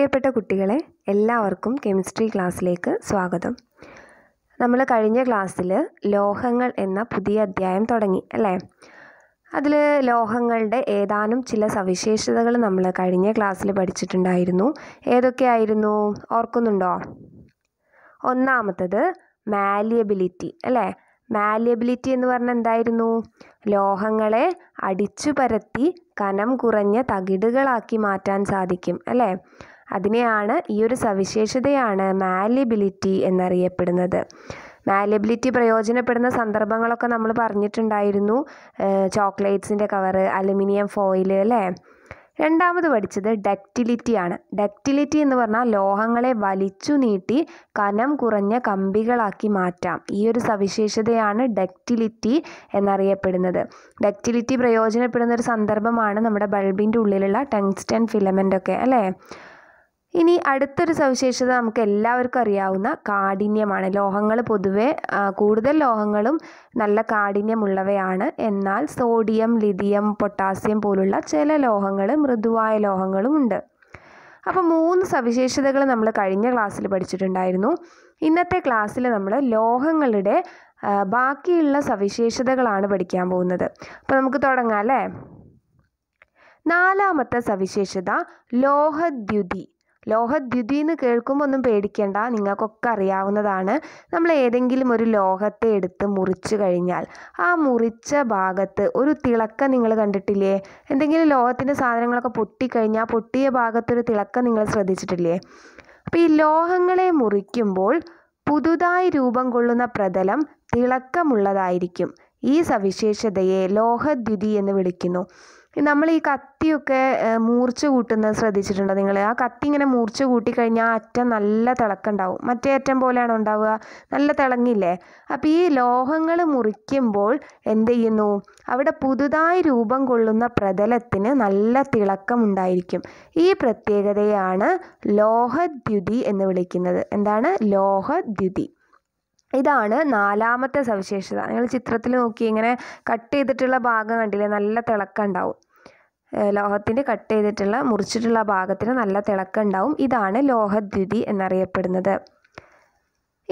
പ്രിയപ്പെട്ട കുട്ടികളെ എല്ലാവർക്കും കെമിസ്ട്രി ക്ലാസ്സിലേക്ക് സ്വാഗതം നമ്മൾ കഴിഞ്ഞ ക്ലാസ്സിൽ ലോഹങ്ങൾ എന്ന പുതിയ അധ്യായം തുടങ്ങി അല്ലേ അതിൽ ലോഹങ്ങളുടെ ഏതാനും ചില സവിശേഷതകൾ നമ്മൾ കഴിഞ്ഞ ക്ലാസ്സിൽ പഠിച്ചിട്ടുണ്ടായിരുന്നു ഏതൊക്കെയായിരുന്നു ഓർക്കുന്നുണ്ടോ ഒന്നാമത്തത് മാലിയബിലിറ്റി അല്ലേ മാലിയബിലിറ്റി എന്ന് പറഞ്ഞാൽ എന്തായിരുന്നു ലോഹങ്ങളെ അടിച്ചു പരത്തി കനം കുറഞ്ഞ തകിടുകളാക്കി മാറ്റാൻ സാധിക്കും അല്ലേ അതിനെയാണ് ഈ ഒരു സവിശേഷതയാണ് മാലിബിലിറ്റി എന്നറിയപ്പെടുന്നത് മാലിബിലിറ്റി പ്രയോജനപ്പെടുന്ന സന്ദർഭങ്ങളൊക്കെ നമ്മൾ പറഞ്ഞിട്ടുണ്ടായിരുന്നു ചോക്ലേറ്റ്സിൻ്റെ കവറ് അലുമിനിയം ഫോയിൽ അല്ലേ രണ്ടാമത് പഠിച്ചത് ഡക്റ്റിലിറ്റിയാണ് ഡക്റ്റിലിറ്റി എന്ന് പറഞ്ഞാൽ ലോഹങ്ങളെ വലിച്ചു നീട്ടി കനം കുറഞ്ഞ കമ്പികളാക്കി മാറ്റാം ഈ ഒരു സവിശേഷതയാണ് ഡക്റ്റിലിറ്റി എന്നറിയപ്പെടുന്നത് ഡക്റ്റിലിറ്റി പ്രയോജനപ്പെടുന്ന ഒരു സന്ദർഭമാണ് നമ്മുടെ ബൾബിൻ്റെ ഉള്ളിലുള്ള ടെങ്സ്റ്റൻ ഫിലമെൻ്റ് ഒക്കെ അല്ലേ ഇനി അടുത്തൊരു സവിശേഷത നമുക്ക് എല്ലാവർക്കും അറിയാവുന്ന കാഠിന്യമാണ് ലോഹങ്ങൾ പൊതുവെ കൂടുതൽ ലോഹങ്ങളും നല്ല കാഠിന്യമുള്ളവയാണ് എന്നാൽ സോഡിയം ലിഥിയം പൊട്ടാസ്യം പോലുള്ള ചില ലോഹങ്ങൾ മൃദുവായ ലോഹങ്ങളും ഉണ്ട് അപ്പോൾ മൂന്ന് സവിശേഷതകൾ നമ്മൾ കഴിഞ്ഞ ക്ലാസ്സിൽ പഠിച്ചിട്ടുണ്ടായിരുന്നു ഇന്നത്തെ ക്ലാസ്സിൽ നമ്മൾ ലോഹങ്ങളുടെ ബാക്കിയുള്ള സവിശേഷതകളാണ് പഠിക്കാൻ പോകുന്നത് അപ്പോൾ നമുക്ക് തുടങ്ങാം അല്ലേ നാലാമത്തെ സവിശേഷത ലോഹദ്യുതി ലോഹദ്യുതി എന്ന് കേൾക്കുമ്പോൾ ഒന്നും പേടിക്കേണ്ട നിങ്ങൾക്കൊക്കെ അറിയാവുന്നതാണ് നമ്മൾ ഏതെങ്കിലും ഒരു ലോഹത്തെ എടുത്ത് മുറിച്ചു കഴിഞ്ഞാൽ ആ മുറിച്ച ഭാഗത്ത് ഒരു തിളക്കം നിങ്ങൾ കണ്ടിട്ടില്ലേ എന്തെങ്കിലും ലോഹത്തിൻ്റെ സാധനങ്ങളൊക്കെ പൊട്ടിക്കഴിഞ്ഞാൽ പൊട്ടിയ ഭാഗത്തൊരു തിളക്കം നിങ്ങൾ ശ്രദ്ധിച്ചിട്ടില്ലേ അപ്പോൾ ഈ ലോഹങ്ങളെ മുറിക്കുമ്പോൾ പുതുതായി രൂപം കൊള്ളുന്ന പ്രതലം തിളക്കമുള്ളതായിരിക്കും ഈ സവിശേഷതയെ ലോഹദ്യുതി എന്ന് വിളിക്കുന്നു നമ്മൾ ഈ കത്തിയൊക്കെ മൂർച്ച കൂട്ടുന്നത് ശ്രദ്ധിച്ചിട്ടുണ്ടോ നിങ്ങൾ ആ കത്തി ഇങ്ങനെ മൂർച്ച കൂട്ടി കഴിഞ്ഞാൽ ആ അറ്റം നല്ല തിളക്കുണ്ടാവും മറ്റേ അറ്റം പോലെയാണ് ഉണ്ടാവുക നല്ല തിളങ്ങില്ലേ അപ്പോൾ ഈ ലോഹങ്ങൾ മുറിക്കുമ്പോൾ എന്ത് ചെയ്യുന്നു അവിടെ പുതുതായി രൂപം കൊള്ളുന്ന പ്രതലത്തിന് നല്ല തിളക്കമുണ്ടായിരിക്കും ഈ പ്രത്യേകതയാണ് ലോഹദ്യുതി എന്ന് വിളിക്കുന്നത് എന്താണ് ലോഹദ്യുതി ഇതാണ് നാലാമത്തെ സവിശേഷത നിങ്ങൾ ചിത്രത്തിൽ നോക്കി ഇങ്ങനെ കട്ട് ചെയ്തിട്ടുള്ള ഭാഗം കണ്ടില്ലേ നല്ല തിളക്കമുണ്ടാവും ലോഹത്തിൻ്റെ കട്ട് ചെയ്തിട്ടുള്ള മുറിച്ചിട്ടുള്ള ഭാഗത്തിന് നല്ല തിളക്കമുണ്ടാവും ഇതാണ് ലോഹദ്യുതി എന്നറിയപ്പെടുന്നത്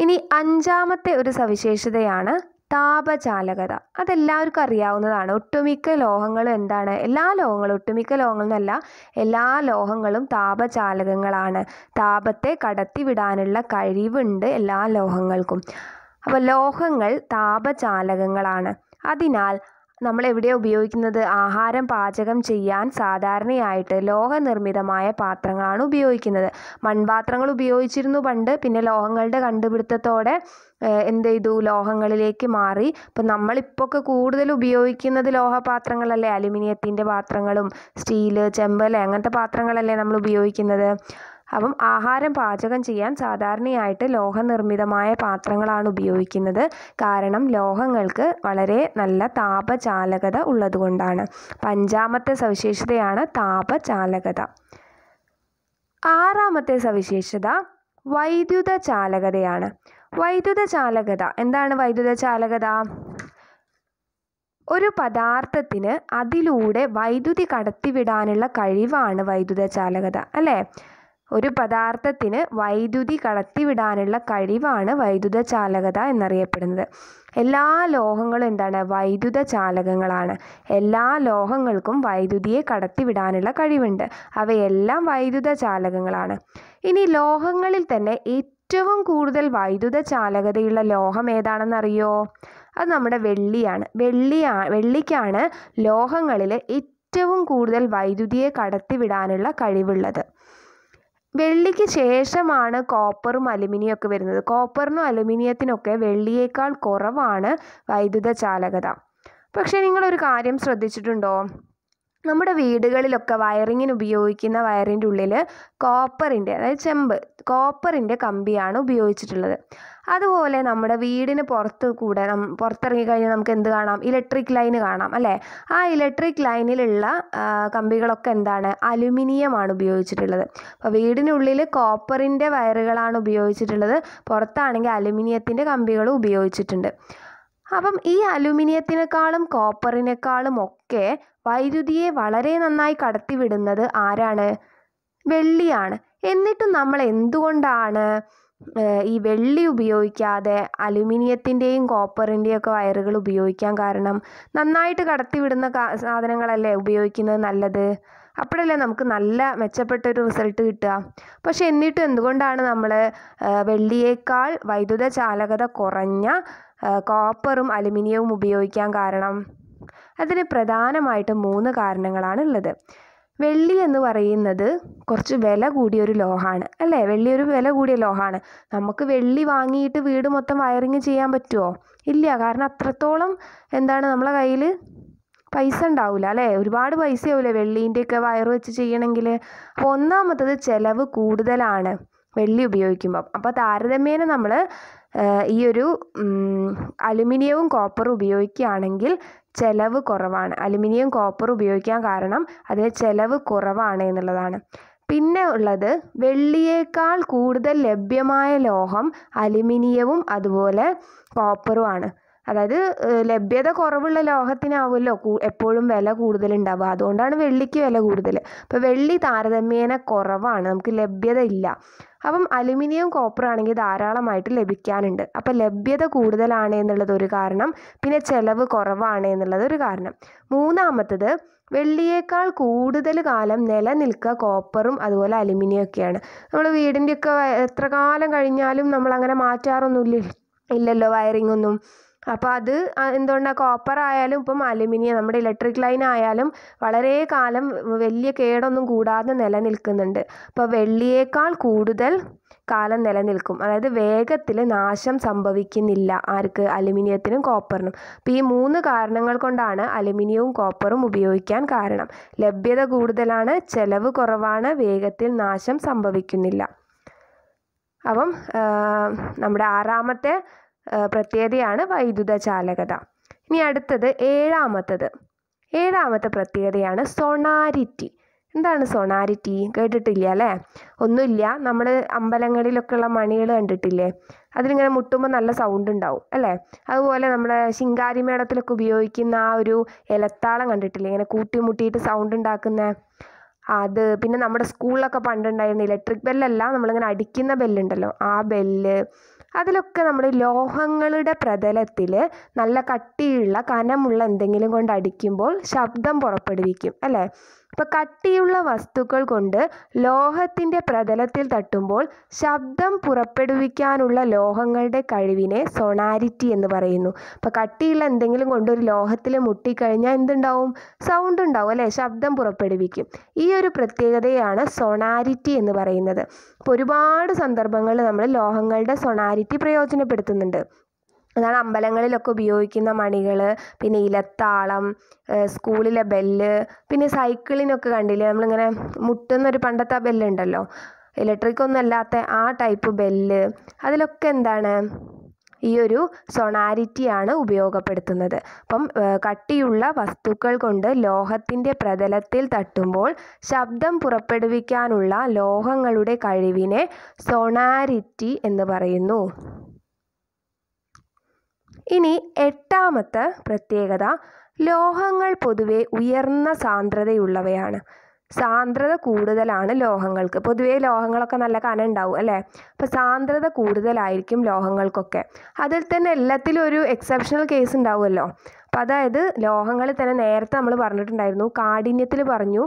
ഇനി അഞ്ചാമത്തെ ഒരു സവിശേഷതയാണ് താപചാലകത അതെല്ലാവർക്കും അറിയാവുന്നതാണ് ഒട്ടുമിക്ക ലോഹങ്ങളും എന്താണ് എല്ലാ ലോഹങ്ങളും ഒട്ടുമിക്ക ലോഹങ്ങളെന്നല്ല എല്ലാ ലോഹങ്ങളും താപചാലകങ്ങളാണ് താപത്തെ കടത്തിവിടാനുള്ള കഴിവുണ്ട് എല്ലാ ലോഹങ്ങൾക്കും അപ്പോൾ ലോഹങ്ങൾ താപചാലകങ്ങളാണ് അതിനാൽ നമ്മൾ എവിടെ ഉപയോഗിക്കുന്നത് ആഹാരം പാചകം ചെയ്യാൻ സാധാരണയായിട്ട് ലോഹനിർമ്മിതമായ പാത്രങ്ങളാണ് ഉപയോഗിക്കുന്നത് മൺപാത്രങ്ങൾ ഉപയോഗിച്ചിരുന്നു പണ്ട് പിന്നെ ലോഹങ്ങളുടെ കണ്ടുപിടുത്തത്തോടെ എന്ത് ചെയ്തു ലോഹങ്ങളിലേക്ക് മാറി അപ്പം നമ്മളിപ്പോൾ ഒക്കെ കൂടുതൽ ഉപയോഗിക്കുന്നത് ലോഹപാത്രങ്ങളല്ലേ അലുമിനിയത്തിൻ്റെ പാത്രങ്ങളും സ്റ്റീല് ചെമ്പ് അല്ലേ അങ്ങനത്തെ പാത്രങ്ങളല്ലേ നമ്മൾ ഉപയോഗിക്കുന്നത് അപ്പം ആഹാരം പാചകം ചെയ്യാൻ സാധാരണയായിട്ട് ലോഹനിർമ്മിതമായ പാത്രങ്ങളാണ് ഉപയോഗിക്കുന്നത് കാരണം ലോഹങ്ങൾക്ക് വളരെ നല്ല താപചാലകത ഉള്ളതുകൊണ്ടാണ് അഞ്ചാമത്തെ സവിശേഷതയാണ് താപചാലകത ആറാമത്തെ സവിശേഷത വൈദ്യുത ചാലകതയാണ് വൈദ്യുത ചാലകത എന്താണ് വൈദ്യുത ചാലകത ഒരു പദാർത്ഥത്തിന് അതിലൂടെ വൈദ്യുതി കടത്തിവിടാനുള്ള കഴിവാണ് വൈദ്യുത ചാലകത അല്ലേ ഒരു പദാർത്ഥത്തിന് വൈദ്യുതി കടത്തിവിടാനുള്ള കഴിവാണ് വൈദ്യുത ചാലകത എന്നറിയപ്പെടുന്നത് എല്ലാ ലോഹങ്ങളും എന്താണ് വൈദ്യുത ചാലകങ്ങളാണ് എല്ലാ ലോഹങ്ങൾക്കും വൈദ്യുതിയെ കടത്തിവിടാനുള്ള കഴിവുണ്ട് അവയെല്ലാം വൈദ്യുത ചാലകങ്ങളാണ് ഇനി ലോഹങ്ങളിൽ തന്നെ ഏറ്റവും ഏറ്റവും കൂടുതൽ വൈദ്യുത ചാലകതയുള്ള ലോഹം ഏതാണെന്നറിയോ അത് നമ്മുടെ വെള്ളിയാണ് വെള്ളിയാ വെള്ളിക്കാണ് ലോഹങ്ങളിൽ ഏറ്റവും കൂടുതൽ വൈദ്യുതിയെ കടത്തിവിടാനുള്ള കഴിവുള്ളത് വെള്ളിക്ക് ശേഷമാണ് കോപ്പറും അലുമിനിയം ഒക്കെ വരുന്നത് കോപ്പറിനും അലുമിനിയത്തിനൊക്കെ വെള്ളിയേക്കാൾ കുറവാണ് വൈദ്യുത ചാലകത പക്ഷേ നിങ്ങളൊരു കാര്യം ശ്രദ്ധിച്ചിട്ടുണ്ടോ നമ്മുടെ വീടുകളിലൊക്കെ വയറിങ്ങിന് ഉപയോഗിക്കുന്ന വയറിൻ്റെ ഉള്ളിൽ കോപ്പറിൻ്റെ അതായത് ചെമ്പ് കോപ്പറിൻ്റെ കമ്പിയാണ് ഉപയോഗിച്ചിട്ടുള്ളത് അതുപോലെ നമ്മുടെ വീടിന് പുറത്ത് കൂടെ പുറത്തിറങ്ങി കഴിഞ്ഞാൽ നമുക്ക് എന്ത് കാണാം ഇലക്ട്രിക് ലൈൻ കാണാം അല്ലേ ആ ഇലക്ട്രിക് ലൈനിലുള്ള കമ്പികളൊക്കെ എന്താണ് അലുമിനിയമാണ് ഉപയോഗിച്ചിട്ടുള്ളത് അപ്പോൾ വീടിനുള്ളിൽ കോപ്പറിൻ്റെ വയറുകളാണ് ഉപയോഗിച്ചിട്ടുള്ളത് പുറത്താണെങ്കിൽ അലുമിനിയത്തിൻ്റെ കമ്പികളും ഉപയോഗിച്ചിട്ടുണ്ട് അപ്പം ഈ അലുമിനിയത്തിനേക്കാളും കോപ്പറിനേക്കാളും ഒക്കെ വൈദ്യുതിയെ വളരെ നന്നായി കടത്തിവിടുന്നത് ആരാണ് വെള്ളിയാണ് എന്നിട്ടും നമ്മൾ എന്തുകൊണ്ടാണ് ഈ വെള്ളി ഉപയോഗിക്കാതെ അലുമിനിയത്തിൻ്റെയും കോപ്പറിൻ്റെയും ഒക്കെ വയറുകൾ ഉപയോഗിക്കാൻ കാരണം നന്നായിട്ട് കടത്തിവിടുന്ന സാധനങ്ങളല്ലേ ഉപയോഗിക്കുന്നത് നല്ലത് അപ്പോഴല്ലേ നമുക്ക് നല്ല മെച്ചപ്പെട്ട ഒരു റിസൾട്ട് കിട്ടുക പക്ഷെ എന്നിട്ടും എന്തുകൊണ്ടാണ് നമ്മൾ വെള്ളിയേക്കാൾ വൈദ്യുത ചാലകത കുറഞ്ഞ കോപ്പറും അലുമിനിയവും ഉപയോഗിക്കാൻ കാരണം അതിന് പ്രധാനമായിട്ട് മൂന്ന് കാരണങ്ങളാണ് ഉള്ളത് വെള്ളി എന്ന് പറയുന്നത് കുറച്ച് വില കൂടിയ ഒരു ലോഹമാണ് അല്ലേ വെള്ളി ഒരു വില കൂടിയ ലോഹമാണ് നമുക്ക് വെള്ളി വാങ്ങിയിട്ട് വീട് മൊത്തം വയറിങ് ചെയ്യാൻ പറ്റുമോ ഇല്ല കാരണം അത്രത്തോളം എന്താണ് നമ്മളെ കയ്യിൽ പൈസ ഉണ്ടാവില്ല അല്ലേ ഒരുപാട് പൈസ ആവില്ലേ വെള്ളീൻ്റെയൊക്കെ വയറ് വെച്ച് ചെയ്യണമെങ്കിൽ അപ്പോൾ ഒന്നാമത്തത് ചിലവ് കൂടുതലാണ് വെള്ളി ഉപയോഗിക്കുമ്പം അപ്പോൾ താരതമ്യേന നമ്മൾ ഈ ഒരു അലുമിനിയവും കോപ്പറും ഉപയോഗിക്കുകയാണെങ്കിൽ ചിലവ് കുറവാണ് അലുമിനിയം കോപ്പർ ഉപയോഗിക്കാൻ കാരണം അതിന് ചിലവ് കുറവാണ് എന്നുള്ളതാണ് പിന്നെ ഉള്ളത് വെള്ളിയേക്കാൾ കൂടുതൽ ലഭ്യമായ ലോഹം അലുമിനിയവും അതുപോലെ കോപ്പറുമാണ് അതായത് ലഭ്യത കുറവുള്ള ലോഹത്തിനാവുമല്ലോ എപ്പോഴും വില കൂടുതലുണ്ടാവുക അതുകൊണ്ടാണ് വെള്ളിക്ക് വില കൂടുതൽ അപ്പോൾ വെള്ളി താരതമ്യേന കുറവാണ് നമുക്ക് ലഭ്യത ഇല്ല അപ്പം അലുമിനിയം കോപ്പർ ആണെങ്കിൽ ധാരാളമായിട്ട് ലഭിക്കാനുണ്ട് അപ്പം ലഭ്യത കൂടുതലാണ് എന്നുള്ളത് ഒരു കാരണം പിന്നെ ചെലവ് കുറവാണ് എന്നുള്ളത് ഒരു കാരണം മൂന്നാമത്തത് വെള്ളിയേക്കാൾ കൂടുതൽ കാലം നിലനിൽക്കുക കോപ്പറും അതുപോലെ അലുമിനിയം ഒക്കെയാണ് നമ്മൾ വീടിൻ്റെയൊക്കെ എത്ര കാലം കഴിഞ്ഞാലും നമ്മൾ അങ്ങനെ മാറ്റാറൊന്നുമില്ല ഇല്ലല്ലോ വയറിങ്ങൊന്നും ഒന്നും അപ്പോൾ അത് എന്തുകൊണ്ടാണ് കോപ്പർ ആയാലും ഇപ്പം അലുമിനിയം നമ്മുടെ ഇലക്ട്രിക് ലൈൻ ആയാലും വളരെ കാലം വലിയ കേടൊന്നും കൂടാതെ നിലനിൽക്കുന്നുണ്ട് അപ്പോൾ വെള്ളിയേക്കാൾ കൂടുതൽ കാലം നിലനിൽക്കും അതായത് വേഗത്തിൽ നാശം സംഭവിക്കുന്നില്ല ആർക്ക് അലുമിനിയത്തിനും കോപ്പറിനും അപ്പോൾ ഈ മൂന്ന് കാരണങ്ങൾ കൊണ്ടാണ് അലുമിനിയവും കോപ്പറും ഉപയോഗിക്കാൻ കാരണം ലഭ്യത കൂടുതലാണ് ചെലവ് കുറവാണ് വേഗത്തിൽ നാശം സംഭവിക്കുന്നില്ല അപ്പം നമ്മുടെ ആറാമത്തെ പ്രത്യേകതയാണ് വൈദ്യുത ചാലകത ഇനി അടുത്തത് ഏഴാമത്തത് ഏഴാമത്തെ പ്രത്യേകതയാണ് സൊണാരിറ്റി എന്താണ് സൊണാരിറ്റി കേട്ടിട്ടില്ല അല്ലേ ഒന്നുമില്ല നമ്മൾ അമ്പലങ്ങളിലൊക്കെ ഉള്ള മണികൾ കണ്ടിട്ടില്ലേ അതിലിങ്ങനെ മുട്ടുമ്പോൾ നല്ല സൗണ്ട് ഉണ്ടാവും അല്ലേ അതുപോലെ നമ്മുടെ ശിങ്കാരി മേളത്തിലൊക്കെ ഉപയോഗിക്കുന്ന ആ ഒരു ഇലത്താളം കണ്ടിട്ടില്ലേ ഇങ്ങനെ മുട്ടിയിട്ട് സൗണ്ട് ഉണ്ടാക്കുന്ന അത് പിന്നെ നമ്മുടെ സ്കൂളിലൊക്കെ പണ്ടുണ്ടായിരുന്ന ഇലക്ട്രിക് ബെല്ലല്ല നമ്മളിങ്ങനെ അടിക്കുന്ന ബെല്ലുണ്ടല്ലോ ആ ബെല്ല് അതിലൊക്കെ നമ്മൾ ലോഹങ്ങളുടെ പ്രതലത്തിൽ നല്ല കട്ടിയുള്ള കനമുള്ള എന്തെങ്കിലും കൊണ്ട് അടിക്കുമ്പോൾ ശബ്ദം പുറപ്പെടുവിക്കും അല്ലേ അപ്പോൾ കട്ടിയുള്ള വസ്തുക്കൾ കൊണ്ട് ലോഹത്തിൻ്റെ പ്രതലത്തിൽ തട്ടുമ്പോൾ ശബ്ദം പുറപ്പെടുവിക്കാനുള്ള ലോഹങ്ങളുടെ കഴിവിനെ സൊണാരിറ്റി എന്ന് പറയുന്നു അപ്പോൾ കട്ടിയുള്ള എന്തെങ്കിലും കൊണ്ട് ഒരു ലോഹത്തിൽ മുട്ടിക്കഴിഞ്ഞാൽ എന്തുണ്ടാവും സൗണ്ട് ഉണ്ടാവും അല്ലേ ശബ്ദം പുറപ്പെടുവിക്കും ഈ ഒരു പ്രത്യേകതയാണ് സൊണാരിറ്റി എന്ന് പറയുന്നത് ഒരുപാട് സന്ദർഭങ്ങളിൽ നമ്മൾ ലോഹങ്ങളുടെ സൊണാരിറ്റി പ്രയോജനപ്പെടുത്തുന്നുണ്ട് അതാണ് അമ്പലങ്ങളിലൊക്കെ ഉപയോഗിക്കുന്ന മണികൾ പിന്നെ ഇലത്താളം സ്കൂളിലെ ബെല്ല് പിന്നെ സൈക്കിളിനൊക്കെ കണ്ടില്ലേ നമ്മളിങ്ങനെ മുട്ടുന്നൊരു പണ്ടത്തെ ആ ബെല്ലുണ്ടല്ലോ ഇലക്ട്രിക് ഒന്നും അല്ലാത്ത ആ ടൈപ്പ് ബെല്ല് അതിലൊക്കെ എന്താണ് ഈ ഒരു സൊണാരിറ്റിയാണ് ഉപയോഗപ്പെടുത്തുന്നത് അപ്പം കട്ടിയുള്ള വസ്തുക്കൾ കൊണ്ട് ലോഹത്തിൻ്റെ പ്രതലത്തിൽ തട്ടുമ്പോൾ ശബ്ദം പുറപ്പെടുവിക്കാനുള്ള ലോഹങ്ങളുടെ കഴിവിനെ സൊണാരിറ്റി എന്ന് പറയുന്നു ഇനി എട്ടാമത്തെ പ്രത്യേകത ലോഹങ്ങൾ പൊതുവെ ഉയർന്ന സാന്ദ്രതയുള്ളവയാണ് സാന്ദ്രത കൂടുതലാണ് ലോഹങ്ങൾക്ക് പൊതുവേ ലോഹങ്ങളൊക്കെ നല്ല കനം ഉണ്ടാവും അല്ലേ അപ്പോൾ സാന്ദ്രത കൂടുതലായിരിക്കും ലോഹങ്ങൾക്കൊക്കെ അതിൽ തന്നെ എല്ലാത്തിലും ഒരു എക്സെപ്ഷണൽ കേസ് ഉണ്ടാവുമല്ലോ അപ്പോൾ അതായത് ലോഹങ്ങളിൽ തന്നെ നേരത്തെ നമ്മൾ പറഞ്ഞിട്ടുണ്ടായിരുന്നു കാഠിന്യത്തിൽ പറഞ്ഞു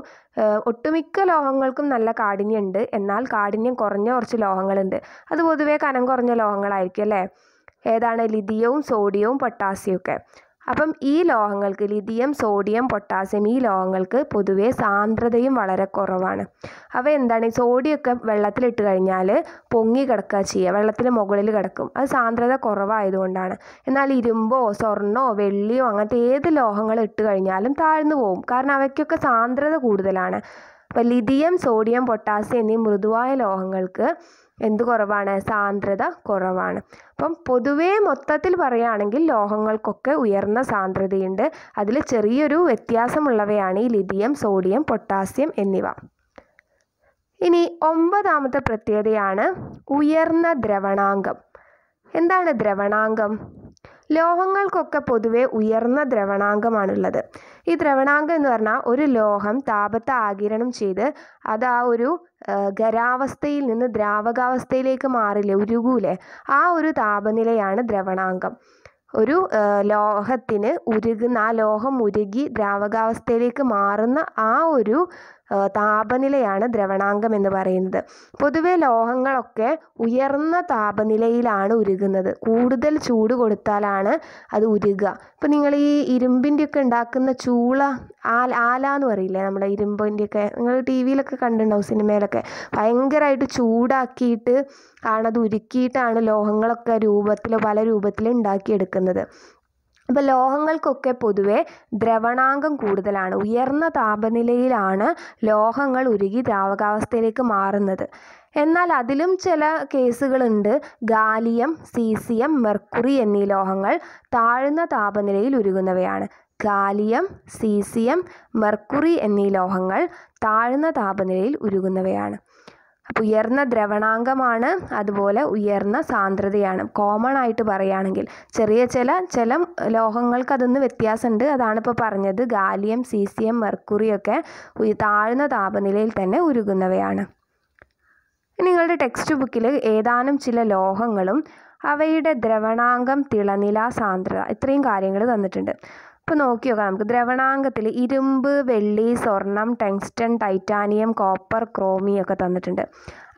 ഒട്ടുമിക്ക ലോഹങ്ങൾക്കും നല്ല കാഠിന്യമുണ്ട് എന്നാൽ കാഠിന്യം കുറഞ്ഞ കുറച്ച് ലോഹങ്ങളുണ്ട് അത് പൊതുവേ കനം കുറഞ്ഞ ലോഹങ്ങളായിരിക്കും അല്ലേ ഏതാണ് ലിഥിയവും സോഡിയവും പൊട്ടാസ്യമൊക്കെ അപ്പം ഈ ലോഹങ്ങൾക്ക് ലിഥിയം സോഡിയം പൊട്ടാസ്യം ഈ ലോഹങ്ങൾക്ക് പൊതുവേ സാന്ദ്രതയും വളരെ കുറവാണ് അവ എന്താണ് ഈ സോഡിയൊക്കെ വെള്ളത്തിലിട്ട് കഴിഞ്ഞാൽ പൊങ്ങി കിടക്കുക ചെയ്യുക വെള്ളത്തിന് മുകളിൽ കിടക്കും അത് സാന്ദ്രത കുറവായതുകൊണ്ടാണ് എന്നാൽ ഇരുമ്പോ സ്വർണ്ണോ വെള്ളിയോ അങ്ങനത്തെ ഏത് ലോഹങ്ങൾ ഇട്ട് കഴിഞ്ഞാലും താഴ്ന്നു പോകും കാരണം അവയ്ക്കൊക്കെ സാന്ദ്രത കൂടുതലാണ് അപ്പം ലിഥിയം സോഡിയം പൊട്ടാസ്യം എന്നീ മൃദുവായ ലോഹങ്ങൾക്ക് എന്ത് കുറവാണ് സാന്ദ്രത കുറവാണ് അപ്പം പൊതുവേ മൊത്തത്തിൽ പറയുകയാണെങ്കിൽ ലോഹങ്ങൾക്കൊക്കെ ഉയർന്ന സാന്ദ്രതയുണ്ട് അതിൽ ചെറിയൊരു വ്യത്യാസമുള്ളവയാണ് ഈ ലിഥിയം സോഡിയം പൊട്ടാസ്യം എന്നിവ ഇനി ഒമ്പതാമത്തെ പ്രത്യേകതയാണ് ഉയർന്ന ദ്രവണാങ്കം എന്താണ് ദ്രവണാങ്കം ലോഹങ്ങൾക്കൊക്കെ പൊതുവെ ഉയർന്ന ദ്രവണാങ്കമാണുള്ളത് ഈ ദ്രവണാങ്കം എന്ന് പറഞ്ഞാൽ ഒരു ലോഹം താപത്തെ ആകിരണം ചെയ്ത് അത് ആ ഒരു ഖരാവസ്ഥയിൽ നിന്ന് ദ്രാവകാവസ്ഥയിലേക്ക് മാറില്ലേ ഉരുകൂലേ ആ ഒരു താപനിലയാണ് ദ്രവണാങ്കം ഒരു ലോഹത്തിന് ഉരുകുന്ന ആ ലോഹം ഉരുകി ദ്രാവകാവസ്ഥയിലേക്ക് മാറുന്ന ആ ഒരു താപനിലയാണ് ദ്രവണാങ്കം എന്ന് പറയുന്നത് പൊതുവെ ലോഹങ്ങളൊക്കെ ഉയർന്ന താപനിലയിലാണ് ഉരുകുന്നത് കൂടുതൽ ചൂട് കൊടുത്താലാണ് അത് ഉരുക ഇപ്പം നിങ്ങൾ ഈ ഒക്കെ ഉണ്ടാക്കുന്ന ചൂള ആ ആല എന്ന് പറയില്ലേ നമ്മുടെ ഒക്കെ നിങ്ങൾ ടി വിയിലൊക്കെ കണ്ടിട്ടുണ്ടാവും സിനിമയിലൊക്കെ ഭയങ്കരമായിട്ട് ചൂടാക്കിയിട്ട് ആണത് ഉരുക്കിയിട്ടാണ് ലോഹങ്ങളൊക്കെ രൂപത്തിൽ പല രൂപത്തിലും ഉണ്ടാക്കിയെടുക്കുന്നത് അപ്പോൾ ലോഹങ്ങൾക്കൊക്കെ പൊതുവെ ദ്രവണാങ്കം കൂടുതലാണ് ഉയർന്ന താപനിലയിലാണ് ലോഹങ്ങൾ ഉരുകി ദ്രാവകാവസ്ഥയിലേക്ക് മാറുന്നത് എന്നാൽ അതിലും ചില കേസുകളുണ്ട് ഗാലിയം സീസിയം മെർക്കുറി എന്നീ ലോഹങ്ങൾ താഴ്ന്ന താപനിലയിൽ ഉരുകുന്നവയാണ് ഗാലിയം സീസിയം മെർക്കുറി എന്നീ ലോഹങ്ങൾ താഴ്ന്ന താപനിലയിൽ ഉരുകുന്നവയാണ് ഉയർന്ന ദ്രവണാങ്കമാണ് അതുപോലെ ഉയർന്ന സാന്ദ്രതയാണ് കോമൺ ആയിട്ട് പറയുകയാണെങ്കിൽ ചെറിയ ചില ചില ലോഹങ്ങൾക്ക് അതൊന്ന് വ്യത്യാസമുണ്ട് അതാണ് ഇപ്പോൾ പറഞ്ഞത് ഗാലിയം സി സി എം മെർക്കുറിയൊക്കെ താഴ്ന്ന താപനിലയിൽ തന്നെ ഉരുകുന്നവയാണ് നിങ്ങളുടെ ടെക്സ്റ്റ് ബുക്കിൽ ഏതാനും ചില ലോഹങ്ങളും അവയുടെ ദ്രവണാംഗം തിളനില സാന്ദ്രത ഇത്രയും കാര്യങ്ങൾ തന്നിട്ടുണ്ട് അപ്പോൾ നോക്കി നോക്കാം നമുക്ക് ദ്രവണാംഗത്തിൽ ഇരുമ്പ് വെള്ളി സ്വർണം ടെങ്സ്റ്റൺ ടൈറ്റാനിയം കോപ്പർ ക്രോമിയൊക്കെ ഒക്കെ തന്നിട്ടുണ്ട്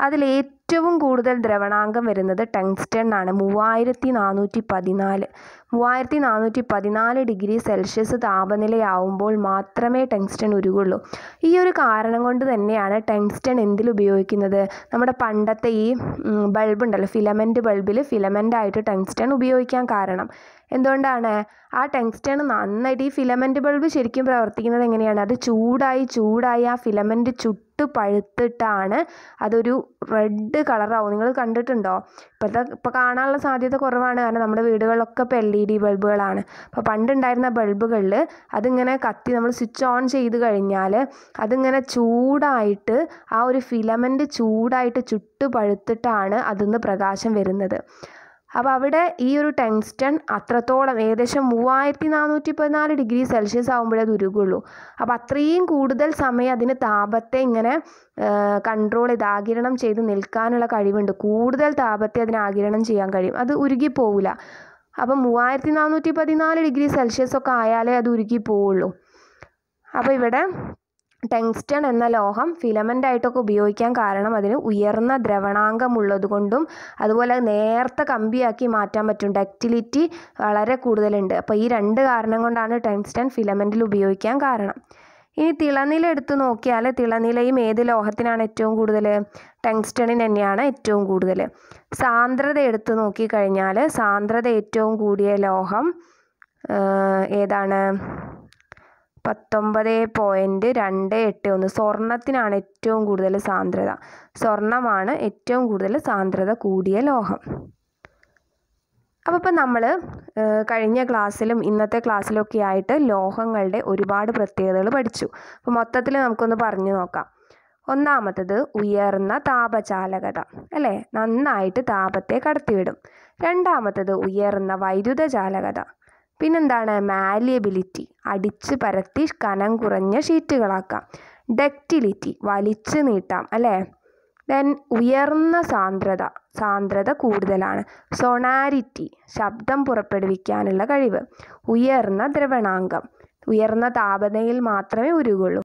അതിലേറ്റവും കൂടുതൽ ദ്രവണാങ്കം വരുന്നത് ടങ്സ്റ്റൺ ആണ് മൂവായിരത്തി നാനൂറ്റി പതിനാല് മൂവായിരത്തി നാനൂറ്റി പതിനാല് ഡിഗ്രി സെൽഷ്യസ് താപനിലയാവുമ്പോൾ മാത്രമേ ടങ്സ്റ്റൺ ഉരുകുള്ളൂ ഈ ഒരു കാരണം കൊണ്ട് തന്നെയാണ് ടങ്സ്റ്റൺ എന്തിൽ ഉപയോഗിക്കുന്നത് നമ്മുടെ പണ്ടത്തെ ഈ ബൾബ് ഉണ്ടല്ലോ ബൾബിൽ ബൾബിൽ ഫിലമെൻ്റായിട്ട് ടങ്സ്റ്റൺ ഉപയോഗിക്കാൻ കാരണം എന്തുകൊണ്ടാണ് ആ ടങ്സ്റ്റൺ നന്നായിട്ട് ഈ ഫിലമെൻ്റ് ബൾബ് ശരിക്കും പ്രവർത്തിക്കുന്നത് എങ്ങനെയാണ് അത് ചൂടായി ചൂടായി ആ ഫിലമെൻ്റ് ചുറ്റും ഒട്ട് പഴുത്തിട്ടാണ് അതൊരു റെഡ് കളറാവും നിങ്ങൾ കണ്ടിട്ടുണ്ടോ ഇപ്പോഴത്തെ ഇപ്പോൾ കാണാനുള്ള സാധ്യത കുറവാണ് കാരണം നമ്മുടെ വീടുകളിലൊക്കെ ഇപ്പോൾ എൽ ഇ e ഡി ബൾബുകളാണ് അപ്പോൾ പണ്ടുണ്ടായിരുന്ന ബൾബുകളിൽ അതിങ്ങനെ കത്തി നമ്മൾ സ്വിച്ച് ഓൺ ചെയ്ത് കഴിഞ്ഞാൽ അതിങ്ങനെ ചൂടായിട്ട് ആ ഒരു ഫിലമെൻറ്റ് ചൂടായിട്ട് ചുട്ട് പഴുത്തിട്ടാണ് അതിൽ നിന്ന് പ്രകാശം വരുന്നത് അപ്പോൾ അവിടെ ഈ ഒരു ടങ്സ്റ്റൺ അത്രത്തോളം ഏകദേശം മൂവായിരത്തി നാനൂറ്റി പതിനാല് ഡിഗ്രി സെൽഷ്യസ് ആകുമ്പോഴേ അത് ഉരുകുള്ളൂ അപ്പോൾ അത്രയും കൂടുതൽ സമയം അതിന് താപത്തെ ഇങ്ങനെ കൺട്രോൾ ചെയ്ത് ആകിരണം ചെയ്ത് നിൽക്കാനുള്ള കഴിവുണ്ട് കൂടുതൽ താപത്തെ അതിന് ആകിരണം ചെയ്യാൻ കഴിയും അത് ഉരുകിപ്പോവില്ല അപ്പം മൂവായിരത്തി നാനൂറ്റി പതിനാല് ഡിഗ്രി സെൽഷ്യസ് ഒക്കെ ആയാലേ അത് ഉരുകി അപ്പോൾ ഇവിടെ ടങ്സ്റ്റൺ എന്ന ലോഹം ഫിലമെൻ്റ് ആയിട്ടൊക്കെ ഉപയോഗിക്കാൻ കാരണം അതിന് ഉയർന്ന ദ്രവണാങ്കമുള്ളതുകൊണ്ടും അതുപോലെ നേർത്ത കമ്പിയാക്കി മാറ്റാൻ പറ്റും ഡക്റ്റിലിറ്റി വളരെ കൂടുതലുണ്ട് അപ്പോൾ ഈ രണ്ട് കാരണം കൊണ്ടാണ് ടങ്സ്റ്റൺ ഫിലമെൻറ്റിൽ ഉപയോഗിക്കാൻ കാരണം ഇനി തിളനില എടുത്ത് നോക്കിയാൽ തിളനിലയും ഏത് ലോഹത്തിനാണ് ഏറ്റവും കൂടുതൽ ടെങ്സ്റ്റണിന് തന്നെയാണ് ഏറ്റവും കൂടുതൽ സാന്ദ്രത എടുത്ത് നോക്കിക്കഴിഞ്ഞാൽ സാന്ദ്രത ഏറ്റവും കൂടിയ ലോഹം ഏതാണ് പത്തൊമ്പത് പോയിൻറ്റ് രണ്ട് എട്ട് ഒന്ന് സ്വർണത്തിനാണ് ഏറ്റവും കൂടുതൽ സാന്ദ്രത സ്വർണമാണ് ഏറ്റവും കൂടുതൽ സാന്ദ്രത കൂടിയ ലോഹം അപ്പോൾ ഇപ്പം നമ്മൾ കഴിഞ്ഞ ക്ലാസ്സിലും ഇന്നത്തെ ക്ലാസ്സിലൊക്കെ ആയിട്ട് ലോഹങ്ങളുടെ ഒരുപാട് പ്രത്യേകതകൾ പഠിച്ചു അപ്പോൾ മൊത്തത്തിൽ നമുക്കൊന്ന് പറഞ്ഞു നോക്കാം ഒന്നാമത്തത് ഉയർന്ന താപചാലകത അല്ലേ നന്നായിട്ട് താപത്തെ കടത്തിവിടും രണ്ടാമത്തത് ഉയർന്ന വൈദ്യുത ചാലകത പിന്നെന്താണ് മാലിയബിലിറ്റി അടിച്ച് പരത്തി കനം കുറഞ്ഞ ഷീറ്റുകളാക്കാം ഡക്റ്റിലിറ്റി വലിച്ചു നീട്ടാം അല്ലേ ദെൻ ഉയർന്ന സാന്ദ്രത സാന്ദ്രത കൂടുതലാണ് സൊണാരിറ്റി ശബ്ദം പുറപ്പെടുവിക്കാനുള്ള കഴിവ് ഉയർന്ന ദ്രവണാങ്കം ഉയർന്ന താപനിലയിൽ മാത്രമേ ഉരുകുള്ളൂ